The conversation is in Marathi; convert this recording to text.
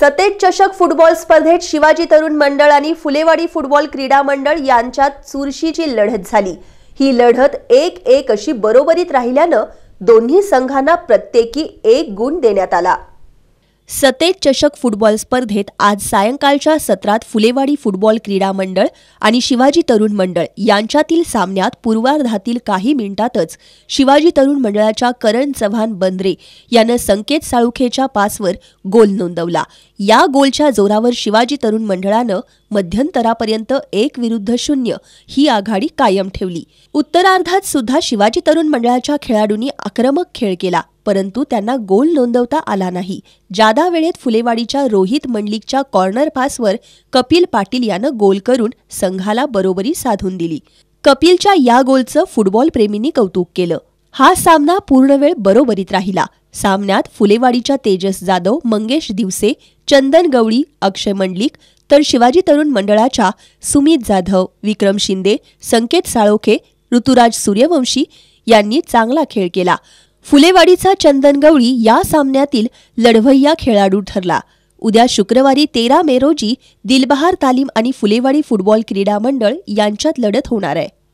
सतेज चषक फुटबॉल स्पर्धेत शिवाजी तरुण मंडळ आणि फुलेवाडी फुटबॉल क्रीडा मंडळ यांच्यात चुरशीची लढत झाली ही लढत एक एक अशी बरोबरीत राहिल्यानं दोन्ही संघांना प्रत्येकी एक गुण देण्यात आला सतेज चषक फुटबॉल स्पर्धेत आज सायंकाळच्या सत्रात फुलेवाडी फुटबॉल क्रीडा मंडळ आणि शिवाजी तरुण मंडळ यांच्यातील सामन्यात पूर्वार्धातील काही मिनिटातच शिवाजी तरुण मंडळाच्या करण चव्हाण बंद्रे यानं संकेत साळुखेच्या पासवर गोल नोंदवला या गोलच्या जोरावर शिवाजी तरुण मंडळानं मध्यंतरापर्यंत एक विरुद्ध शून्य ही आघाडी कायम ठेवली उत्तरार्धात सुद्धा शिवाजी तरुण मंडळाच्या खेळाडूंनी आक्रमक खेळ केला परंतु त्यांना गोल नोंदवता आला नाही जादा वेळेत फुलेवाडीच्या रोहित मंडलिकच्या कॉर्नर पासवर कपिल पाटील यानं गोल करून संघाला बरोबरी साधून दिली कपिलच्या या गोलचं फुटबॉल प्रेमींनी कौतुक केलं हा सामना पूर्ण वेळ बरोबरीत राहिला सामन्यात फुलेवाडीच्या तेजस जाधव मंगेश दिवसे चंदन गवळी अक्षय मंडलिक तर शिवाजी तरुण मंडळाच्या सुमित जाधव विक्रम शिंदे संकेत साळोखे ऋतुराज सूर्यवंशी यांनी चांगला खेळ केला फुलेवाडीचा चंदन गवळी या सामन्यातील लढवय्या खेळाडू ठरला उद्या शुक्रवारी तेरा मे रोजी दिलबहार तालीम आणि फुलेवाडी फुटबॉल क्रीडा मंडळ यांच्यात लढत होणार आहे